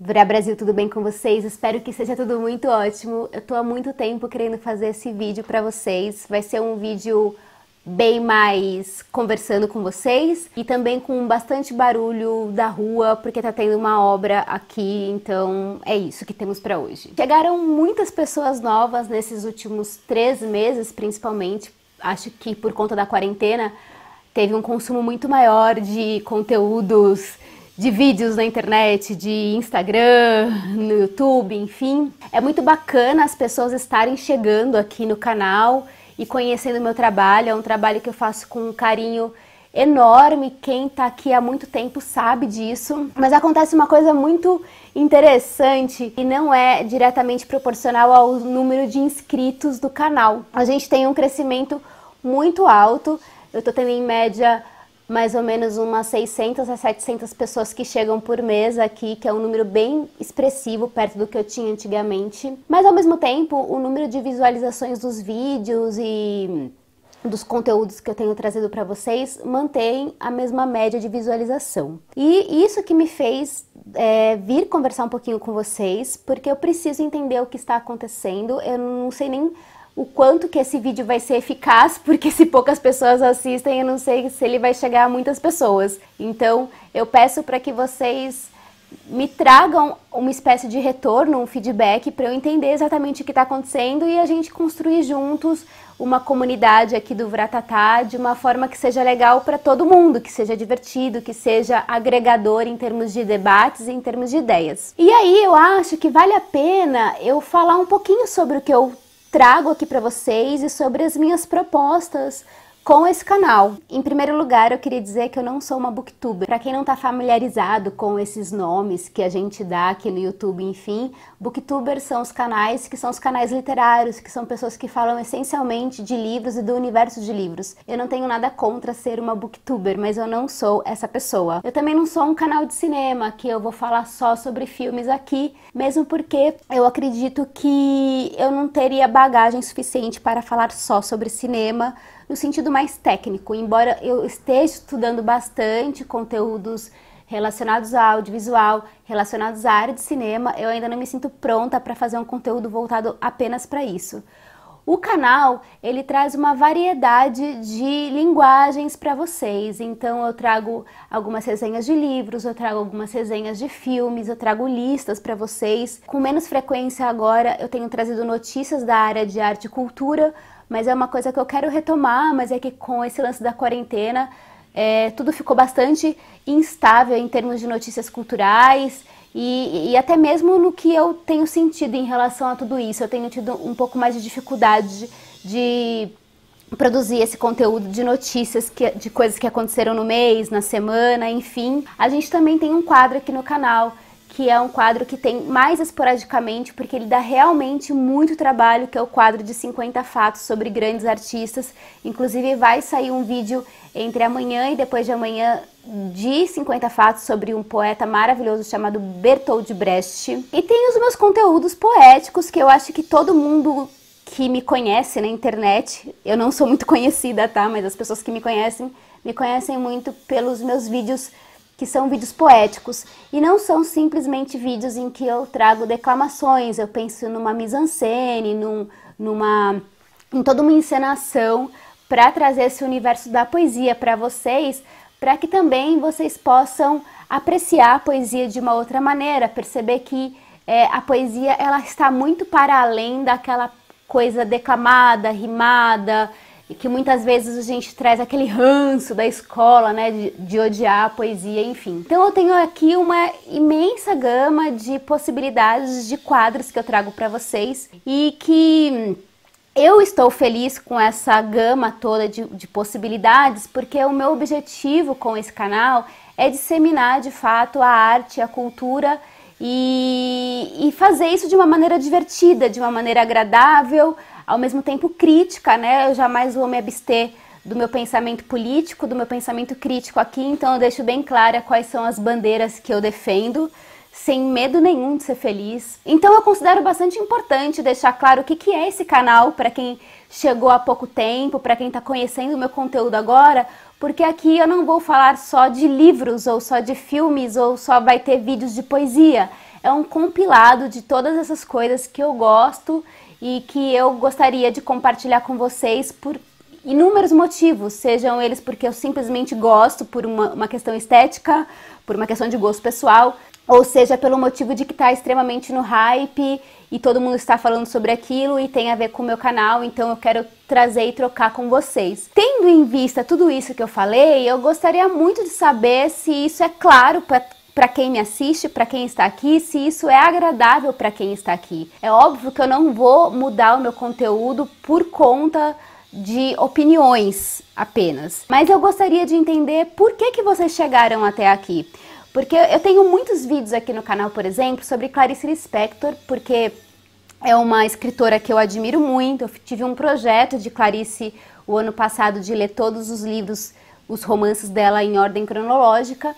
Vira Brasil, tudo bem com vocês? Espero que seja tudo muito ótimo. Eu tô há muito tempo querendo fazer esse vídeo para vocês. Vai ser um vídeo bem mais conversando com vocês e também com bastante barulho da rua, porque tá tendo uma obra aqui, então é isso que temos para hoje. Chegaram muitas pessoas novas nesses últimos três meses, principalmente, acho que por conta da quarentena, teve um consumo muito maior de conteúdos de vídeos na internet, de Instagram, no YouTube, enfim. É muito bacana as pessoas estarem chegando aqui no canal e conhecendo o meu trabalho. É um trabalho que eu faço com um carinho enorme. Quem tá aqui há muito tempo sabe disso. Mas acontece uma coisa muito interessante e não é diretamente proporcional ao número de inscritos do canal. A gente tem um crescimento muito alto. Eu tô tendo em média mais ou menos umas 600 a 700 pessoas que chegam por mês aqui, que é um número bem expressivo perto do que eu tinha antigamente. Mas ao mesmo tempo, o número de visualizações dos vídeos e dos conteúdos que eu tenho trazido para vocês mantém a mesma média de visualização. E isso que me fez é, vir conversar um pouquinho com vocês, porque eu preciso entender o que está acontecendo. Eu não sei nem o quanto que esse vídeo vai ser eficaz, porque se poucas pessoas assistem, eu não sei se ele vai chegar a muitas pessoas. Então, eu peço para que vocês me tragam uma espécie de retorno, um feedback, para eu entender exatamente o que está acontecendo e a gente construir juntos uma comunidade aqui do Vratatá de uma forma que seja legal para todo mundo, que seja divertido, que seja agregador em termos de debates e em termos de ideias. E aí eu acho que vale a pena eu falar um pouquinho sobre o que eu trago aqui para vocês e sobre as minhas propostas com esse canal. Em primeiro lugar, eu queria dizer que eu não sou uma booktuber. Para quem não está familiarizado com esses nomes que a gente dá aqui no YouTube, enfim, booktubers são os canais que são os canais literários, que são pessoas que falam essencialmente de livros e do universo de livros. Eu não tenho nada contra ser uma booktuber, mas eu não sou essa pessoa. Eu também não sou um canal de cinema que eu vou falar só sobre filmes aqui, mesmo porque eu acredito que eu não teria bagagem suficiente para falar só sobre cinema no sentido mais técnico, embora eu esteja estudando bastante conteúdos relacionados ao audiovisual, relacionados à área de cinema, eu ainda não me sinto pronta para fazer um conteúdo voltado apenas para isso. O canal, ele traz uma variedade de linguagens para vocês. Então eu trago algumas resenhas de livros, eu trago algumas resenhas de filmes, eu trago listas para vocês. Com menos frequência agora, eu tenho trazido notícias da área de arte e cultura, mas é uma coisa que eu quero retomar, mas é que com esse lance da quarentena, é, tudo ficou bastante instável em termos de notícias culturais e, e, até mesmo no que eu tenho sentido em relação a tudo isso. Eu tenho tido um pouco mais de dificuldade de, de produzir esse conteúdo de notícias que, de coisas que aconteceram no mês, na semana, enfim. A gente também tem um quadro aqui no canal que é um quadro que tem mais esporadicamente, porque ele dá realmente muito trabalho, que é o quadro de 50 fatos sobre grandes artistas. Inclusive vai sair um vídeo entre amanhã e depois de amanhã de 50 fatos sobre um poeta maravilhoso chamado Bertold Brecht. E tem os meus conteúdos poéticos que eu acho que todo mundo que me conhece na internet, eu não sou muito conhecida, tá, mas as pessoas que me conhecem me conhecem muito pelos meus vídeos que são vídeos poéticos e não são simplesmente vídeos em que eu trago declamações, eu penso numa mise-en-scène, num, numa em toda uma encenação para trazer esse universo da poesia para vocês, para que também vocês possam apreciar a poesia de uma outra maneira, perceber que é, a poesia ela está muito para além daquela coisa declamada, rimada, e que muitas vezes a gente traz aquele ranço da escola, né, de, de, odiar a poesia, enfim. Então eu tenho aqui uma imensa gama de possibilidades de quadros que eu trago para vocês e que eu estou feliz com essa gama toda de, de possibilidades porque o meu objetivo com esse canal é disseminar de fato a arte, a cultura. E, e fazer isso de uma maneira divertida, de uma maneira agradável, ao mesmo tempo crítica, né? Eu jamais vou me abster do meu pensamento político, do meu pensamento crítico aqui, então eu deixo bem clara quais são as bandeiras que eu defendo, sem medo nenhum de ser feliz. Então eu considero bastante importante deixar claro o que, que é esse canal para quem chegou há pouco tempo, para quem está conhecendo o meu conteúdo agora, porque aqui eu não vou falar só de livros ou só de filmes ou só vai ter vídeos de poesia. É um compilado de todas essas coisas que eu gosto e que eu gostaria de compartilhar com vocês por inúmeros motivos, sejam eles porque eu simplesmente gosto por uma, uma questão estética, por uma questão de gosto pessoal, ou seja, pelo motivo de que está extremamente no hype e todo mundo está falando sobre aquilo e tem a ver com o meu canal, então eu quero trazer e trocar com vocês. Tendo em vista tudo isso que eu falei, eu gostaria muito de saber se isso é claro para para quem me assiste, para quem está aqui, se isso é agradável para quem está aqui. É óbvio que eu não vou mudar o meu conteúdo por conta de opiniões apenas. Mas eu gostaria de entender por que, que vocês chegaram até aqui. Porque eu tenho muitos vídeos aqui no canal, por exemplo, sobre Clarice Lispector, porque é uma escritora que eu admiro muito. Eu tive um projeto de Clarice o ano passado de ler todos os livros, os romances dela em ordem cronológica.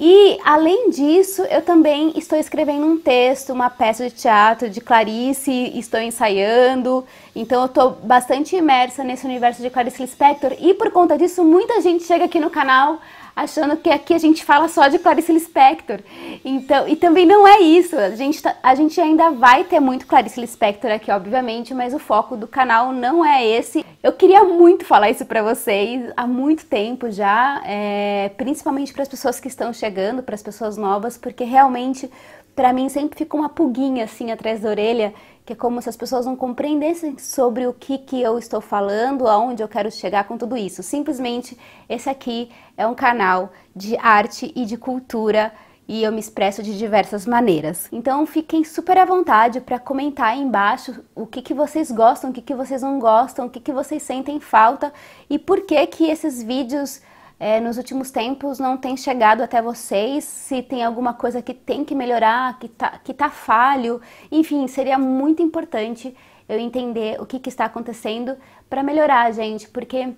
E, além disso, eu também estou escrevendo um texto, uma peça de teatro de Clarice, estou ensaiando, então eu estou bastante imersa nesse universo de Clarice Lispector e, por conta disso, muita gente chega aqui no canal achando que aqui a gente fala só de Clarice Lispector. Então, e também não é isso. A gente, tá, a gente ainda vai ter muito Clarice Lispector aqui, obviamente, mas o foco do canal não é esse. Eu queria muito falar isso para vocês há muito tempo já, é, principalmente para as pessoas que estão chegando, para as pessoas novas, porque realmente para mim sempre fica uma puguinha assim atrás da orelha, que é como se as pessoas não compreendessem sobre o que, que eu estou falando, aonde eu quero chegar com tudo isso. Simplesmente, esse aqui é um canal de arte e de cultura e eu me expresso de diversas maneiras. Então fiquem super à vontade para comentar aí embaixo o que, que vocês gostam, o que, que vocês não gostam, o que, que vocês sentem falta e por que que esses vídeos é, nos últimos tempos não tem chegado até vocês, se tem alguma coisa que tem que melhorar, que tá, que tá falho, enfim, seria muito importante eu entender o que, que está acontecendo para melhorar, gente, porque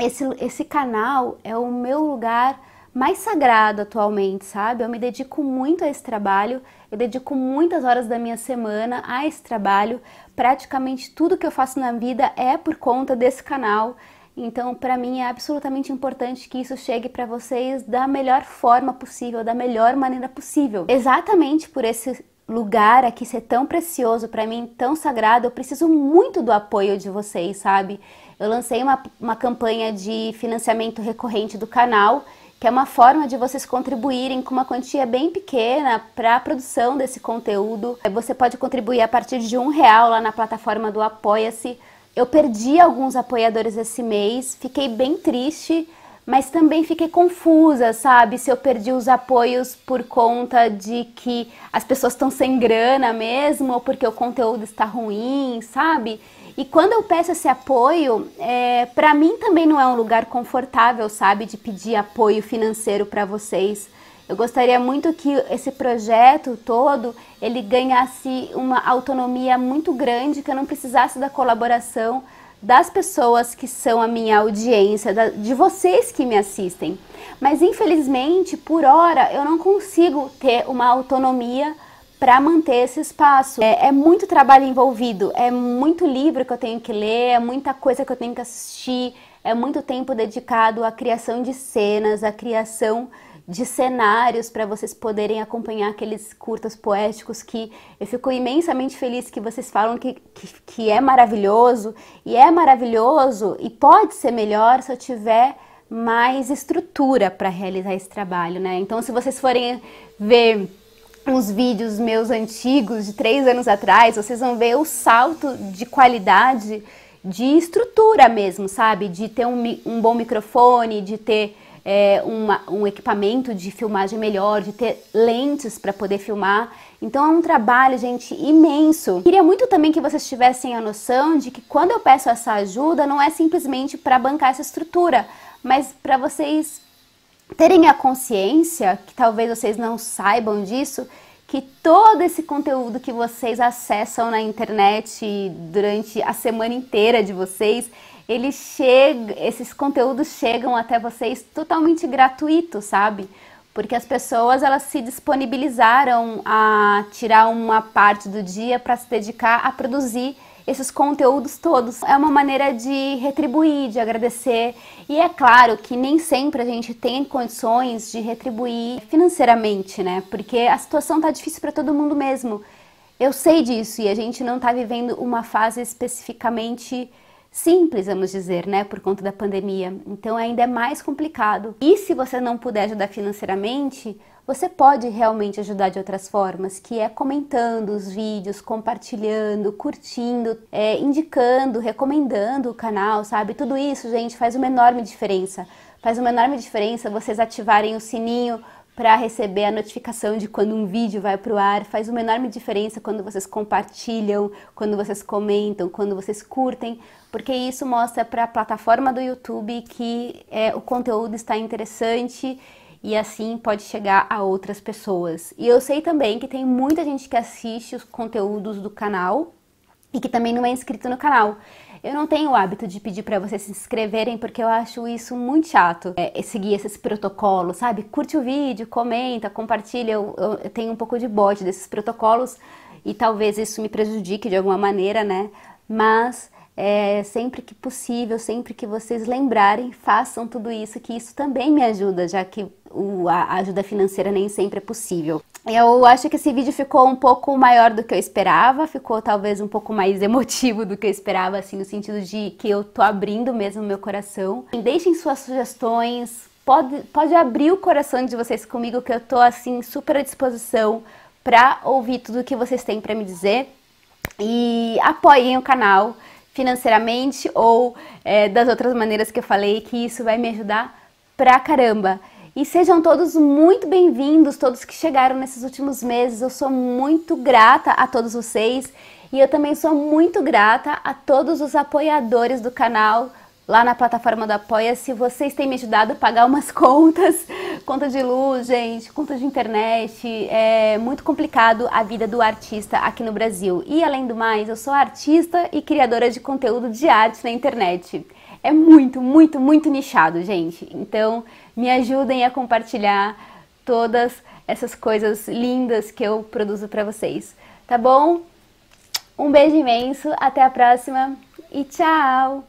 esse, esse canal é o meu lugar mais sagrado atualmente, sabe? Eu me dedico muito a esse trabalho, eu dedico muitas horas da minha semana a esse trabalho, praticamente tudo que eu faço na vida é por conta desse canal. Então, para mim é absolutamente importante que isso chegue para vocês da melhor forma possível, da melhor maneira possível. Exatamente por esse lugar aqui ser tão precioso para mim, tão sagrado, eu preciso muito do apoio de vocês, sabe? Eu lancei uma, uma campanha de financiamento recorrente do canal que é uma forma de vocês contribuírem com uma quantia bem pequena para a produção desse conteúdo. Você pode contribuir a partir de um real lá na plataforma do Apoia-se eu perdi alguns apoiadores esse mês, fiquei bem triste, mas também fiquei confusa, sabe? Se eu perdi os apoios por conta de que as pessoas estão sem grana mesmo, ou porque o conteúdo está ruim, sabe? E quando eu peço esse apoio, é, para mim também não é um lugar confortável, sabe? De pedir apoio financeiro para vocês. Eu gostaria muito que esse projeto todo ele ganhasse uma autonomia muito grande, que eu não precisasse da colaboração das pessoas que são a minha audiência, da, de vocês que me assistem. Mas infelizmente, por hora, eu não consigo ter uma autonomia para manter esse espaço. É, é, muito trabalho envolvido, é muito livro que eu tenho que ler, é muita coisa que eu tenho que assistir, é muito tempo dedicado à criação de cenas, à criação de cenários para vocês poderem acompanhar aqueles curtas poéticos que eu fico imensamente feliz que vocês falam que, que, que é maravilhoso e é maravilhoso e pode ser melhor se eu tiver mais estrutura para realizar esse trabalho, né? Então, se vocês forem ver uns vídeos meus antigos de três anos atrás, vocês vão ver o salto de qualidade de estrutura mesmo, sabe? De ter um, um bom microfone, de ter é, uma, um equipamento de filmagem melhor, de ter lentes para poder filmar. Então é um trabalho, gente, imenso. Queria muito também que vocês tivessem a noção de que quando eu peço essa ajuda, não é simplesmente para bancar essa estrutura, mas para vocês terem a consciência, que talvez vocês não saibam disso, que todo esse conteúdo que vocês acessam na internet durante a semana inteira de vocês, ele chega, esses conteúdos chegam até vocês totalmente gratuito, sabe? Porque as pessoas elas se disponibilizaram a tirar uma parte do dia para se dedicar a produzir esses conteúdos todos. É uma maneira de retribuir, de agradecer. E é claro que nem sempre a gente tem condições de retribuir financeiramente, né? Porque a situação tá difícil para todo mundo mesmo. Eu sei disso e a gente não tá vivendo uma fase especificamente simples, vamos dizer, né, por conta da pandemia. Então é ainda é mais complicado. E se você não puder ajudar financeiramente, você pode realmente ajudar de outras formas, que é comentando os vídeos, compartilhando, curtindo, é, indicando, recomendando o canal, sabe? Tudo isso, gente, faz uma enorme diferença. Faz uma enorme diferença vocês ativarem o sininho para receber a notificação de quando um vídeo vai para o ar. Faz uma enorme diferença quando vocês compartilham, quando vocês comentam, quando vocês curtem, porque isso mostra para a plataforma do YouTube que é, o conteúdo está interessante e assim pode chegar a outras pessoas. E eu sei também que tem muita gente que assiste os conteúdos do canal e que também não é inscrito no canal. Eu não tenho o hábito de pedir para vocês se inscreverem porque eu acho isso muito chato, é, é, seguir esses protocolos, sabe? Curte o vídeo, comenta, compartilha. Eu, eu, eu tenho um pouco de bode desses protocolos e talvez isso me prejudique de alguma maneira, né? Mas é, sempre que possível, sempre que vocês lembrarem, façam tudo isso, que isso também me ajuda, já que o, a ajuda financeira nem sempre é possível. Eu acho que esse vídeo ficou um pouco maior do que eu esperava, ficou talvez um pouco mais emotivo do que eu esperava, assim, no sentido de que eu tô abrindo mesmo meu coração. Assim, deixem suas sugestões, pode, pode abrir o coração de vocês comigo, que eu tô, assim, super à disposição pra ouvir tudo que vocês têm para me dizer. E apoiem o canal financeiramente ou é, das outras maneiras que eu falei, que isso vai me ajudar pra caramba. E sejam todos muito bem-vindos, todos que chegaram nesses últimos meses. Eu sou muito grata a todos vocês e eu também sou muito grata a todos os apoiadores do canal lá na plataforma do Apoia-se. Vocês têm me ajudado a pagar umas contas, conta de luz, gente, conta de internet. É muito complicado a vida do artista aqui no Brasil. E além do mais, eu sou artista e criadora de conteúdo de arte na internet é muito, muito, muito nichado, gente. Então, me ajudem a compartilhar todas essas coisas lindas que eu produzo para vocês, tá bom? Um beijo imenso, até a próxima e tchau!